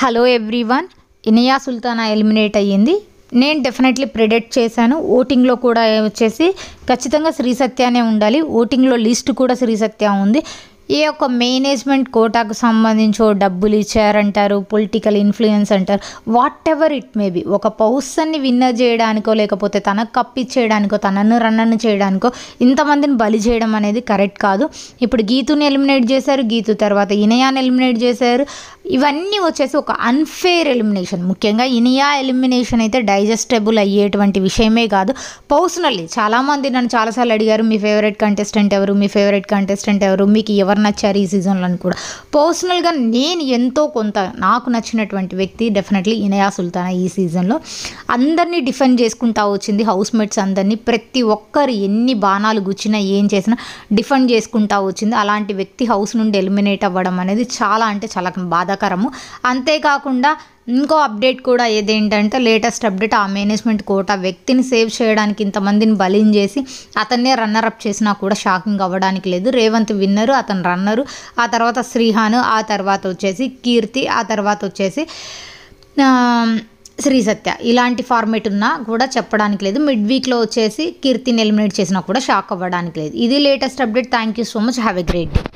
hello everyone Iniya Sultana eliminate అయ్యింది నేను definitely ప్రిడెక్ట్ చేశాను ఓటింగ్లో కూడా వచ్చేసి ఖచ్చితంగా శ్రీసత్యానే ఉండాలి ఓటింగ్లో లిస్ట్ కూడా శ్రీసత్య ఉంది ఈ యొక్క మేనేజ్మెంట్ కోటాకు సంబంధించి డబ్బులు ఇచ్చారంటారు పొలిటికల్ ఇన్ఫ్లుయెన్స్ అంటారు whatever it may be ఒక పౌసన్ని విన్నర్ చేయడానికో లేకపోతే తనకు కప్పిచ్చేయడానికో తనను రన్నను చేయడానికో ఇంతమందిని బలి చేయడం అనేది కరెక్ట్ కాదు ఇప్పుడు గీతుని ఎలిమినేట్ చేశారు గీతు తర్వాత ఇనయాన్ని ఎలిమినేట్ చేశారు ఇవన్నీ వచ్చేసి ఒక అన్ఫేర్ ఎలిమినేషన్ ముఖ్యంగా ఇనియా ఎలిమినేషన్ అయితే డైజెస్టబుల్ అయ్యేటువంటి విషయమే కాదు పర్సనల్లీ చాలామంది నన్ను చాలాసార్లు అడిగారు మీ ఫేవరెట్ కంటెస్టెంట్ ఎవరు మీ ఫేవరెట్ కంటెస్టెంట్ ఎవరు మీకు ఎవరు నచ్చారు ఈ సీజన్లో అని కూడా పర్సనల్గా నేను ఎంతో కొంత నాకు నచ్చినటువంటి వ్యక్తి డెఫినెట్లీ ఇనయా సుల్తానా ఈ సీజన్లో అందరినీ డిఫెండ్ చేసుకుంటా వచ్చింది హౌస్ మేట్స్ అందరినీ ప్రతి ఒక్కరు ఎన్ని బాణాలు గుచ్చినా ఏం చేసినా డిఫెండ్ చేసుకుంటా వచ్చింది అలాంటి వ్యక్తి హౌస్ నుండి ఎలిమినేట్ అవ్వడం అనేది చాలా అంటే చాలా బాధ బాధాకరము అంతేకాకుండా ఇంకో అప్డేట్ కూడా ఏదేంటంటే లేటెస్ట్ అప్డేట్ ఆ మేనేజ్మెంట్ కోట వ్యక్తిని సేవ్ చేయడానికి ఇంతమందిని బలిం చేసి అతన్నే అప్ చేసినా కూడా షాకింగ్ అవ్వడానికి లేదు రేవంత్ విన్నరు అతను రన్నరు ఆ తర్వాత శ్రీహాన్ ఆ తర్వాత వచ్చేసి కీర్తి ఆ తర్వాత వచ్చేసి శ్రీ సత్య ఇలాంటి ఫార్మేట్ ఉన్నా కూడా చెప్పడానికి లేదు మిడ్ వీక్లో వచ్చేసి కీర్తిని ఎలిమినేట్ చేసినా కూడా షాక్ అవ్వడానికి లేదు ఇది latest update thank you so much have a great day